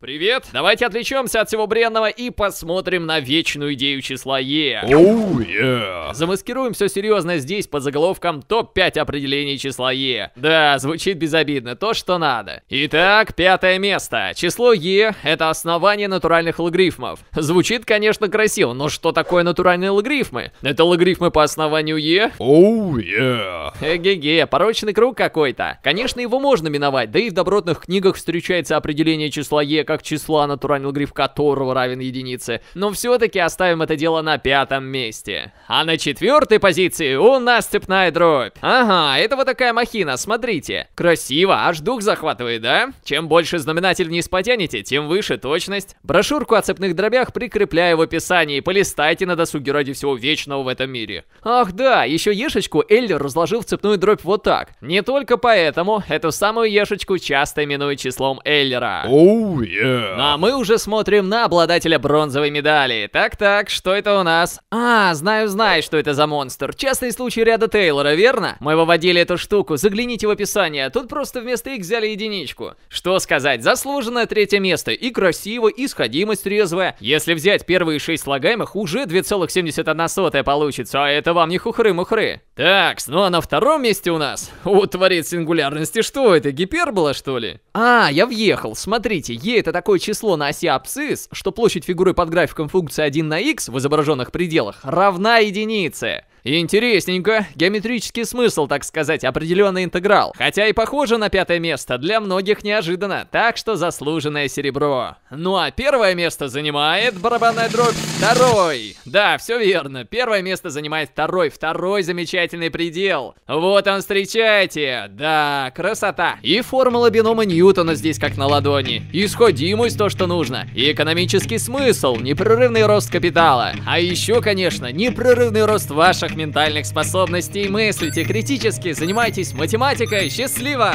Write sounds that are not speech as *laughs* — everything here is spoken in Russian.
Привет! Давайте отвлечемся от всего бренного и посмотрим на вечную идею числа Е. Оу, Oh, yeah. Замаскируем все серьезно здесь под заголовком «Топ-5 определений числа Е». Да, звучит безобидно, то, что надо. Итак, пятое место. Число Е это основание натуральных логарифмов. Звучит, конечно, красиво, но что такое натуральные логарифмы? Это логарифмы по основанию Е? Оу, oh, я. Эге-ге, порочный круг какой-то. Конечно, его можно миновать, да и в добротных книгах встречается определение числа Е как числа, натуральный гриф которого равен единице, но все-таки оставим это дело на пятом месте. А на четвертой позиции у нас цепная дробь. Ага, это вот такая махина, смотрите. Красиво, аж дух захватывает, да? Чем больше знаменатель вниз потянете, тем выше точность. Брошюрку о цепных дробях прикрепляю в описании, полистайте на досуге ради всего вечного в этом мире. Ах да, еще ешечку Эллер разложил в цепную дробь вот так. Не только поэтому, эту самую ешечку часто именуют числом Эллера. Оу, oh, Yeah. Ну а мы уже смотрим на обладателя бронзовой медали. Так-так, что это у нас? А, знаю-знаю, что это за монстр. Частный случай ряда Тейлора, верно? Мы выводили эту штуку, загляните в описание. Тут просто вместо их взяли единичку. Что сказать, заслуженное третье место. И красиво, и сходимость трезвая. Если взять первые шесть слагаемых, уже 2,71 получится, а это вам не хухры-мухры. Так, ну а на втором месте у нас... О, *laughs* творец сингулярности, что это, гипербола, что ли? А, я въехал, смотрите, Е это такое число на оси абсцисс, что площадь фигуры под графиком функции 1 на х в изображенных пределах равна единице. Интересненько. Геометрический смысл, так сказать, определенный интеграл. Хотя и похоже на пятое место, для многих неожиданно, так что заслуженное серебро. Ну а первое место занимает барабанная дробь второй. Да, все верно, первое место занимает второй, второй замечательный предел. Вот он, встречайте. Да, красота. И формула бинома Ньютона здесь как на ладони. Исходимость то, что нужно. И экономический смысл, непрерывный рост капитала. А еще, конечно, непрерывный рост ваших ваших ментальных способностей мыслите критически, занимайтесь математикой. Счастливо!